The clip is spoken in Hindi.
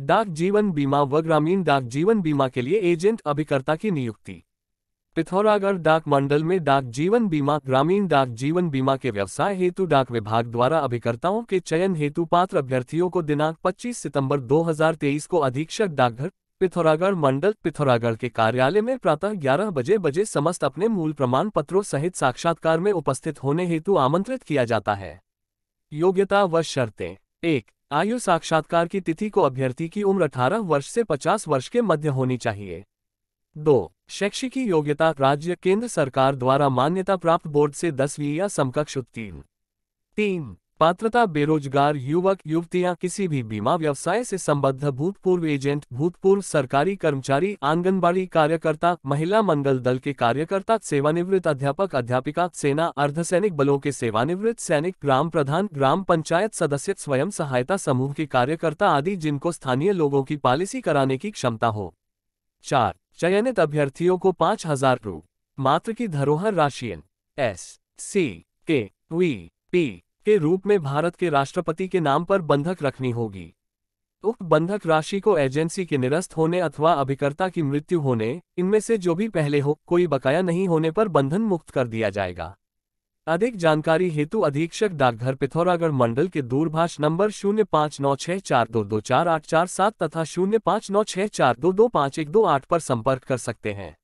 डाक जीवन बीमा व ग्रामीण डाक जीवन बीमा के लिए एजेंट अभिकर्ता की नियुक्ति पिथौरागढ़ डाक मंडल में डाक जीवन बीमा ग्रामीण डाक जीवन बीमा के व्यवसाय हेतु डाक विभाग द्वारा अभिकर्ताओं के चयन हेतु पात्र अभ्यर्थियों को दिनांक 25 सितंबर 2023 को अधीक्षक डाकघर पिथौरागढ़ मंडल पिथौरागढ़ के कार्यालय में प्रातः ग्यारह बजे बजे समस्त अपने मूल प्रमाण पत्रों सहित साक्षात्कार में उपस्थित होने हेतु आमंत्रित किया जाता है योग्यता व शर्तें एक आयु साक्षात्कार की तिथि को अभ्यर्थी की उम्र 18 वर्ष से 50 वर्ष के मध्य होनी चाहिए दो शैक्षिकी योग्यता राज्य केंद्र सरकार द्वारा मान्यता प्राप्त बोर्ड से दसवीं या समकक्ष उत्तीर्ण तीन पात्रता बेरोजगार युवक युवतियां किसी भी बीमा व्यवसाय से संबद्ध भूतपूर्व एजेंट भूतपूर्व सरकारी कर्मचारी आंगनबाड़ी कार्यकर्ता महिला मंगल दल के कार्यकर्ता सेवानिवृत्त अध्यापक अध्यापिका सेना अर्धसैनिक बलों के सेवानिवृत्त सैनिक ग्राम प्रधान ग्राम पंचायत सदस्य स्वयं सहायता समूह के कार्यकर्ता आदि जिनको स्थानीय लोगों की पॉलिसी कराने की क्षमता हो चार चयनित अभ्यर्थियों को पाँच हजार मात्र की धरोहर राशि एस सी के वी पी के रूप में भारत के राष्ट्रपति के नाम पर बंधक रखनी होगी उक्त बंधक राशि को एजेंसी के निरस्त होने अथवा अभिकर्ता की मृत्यु होने इनमें से जो भी पहले हो कोई बकाया नहीं होने पर बंधन मुक्त कर दिया जाएगा अधिक जानकारी हेतु अधीक्षक डाकघर पिथौरागढ़ मंडल के दूरभाष नंबर शून्य पाँच नौ छः चार दो दो चार आठ चार सात तथा शून्य पाँच नौ छः चार दो दो पाँच एक दो आठ पर संपर्क कर सकते हैं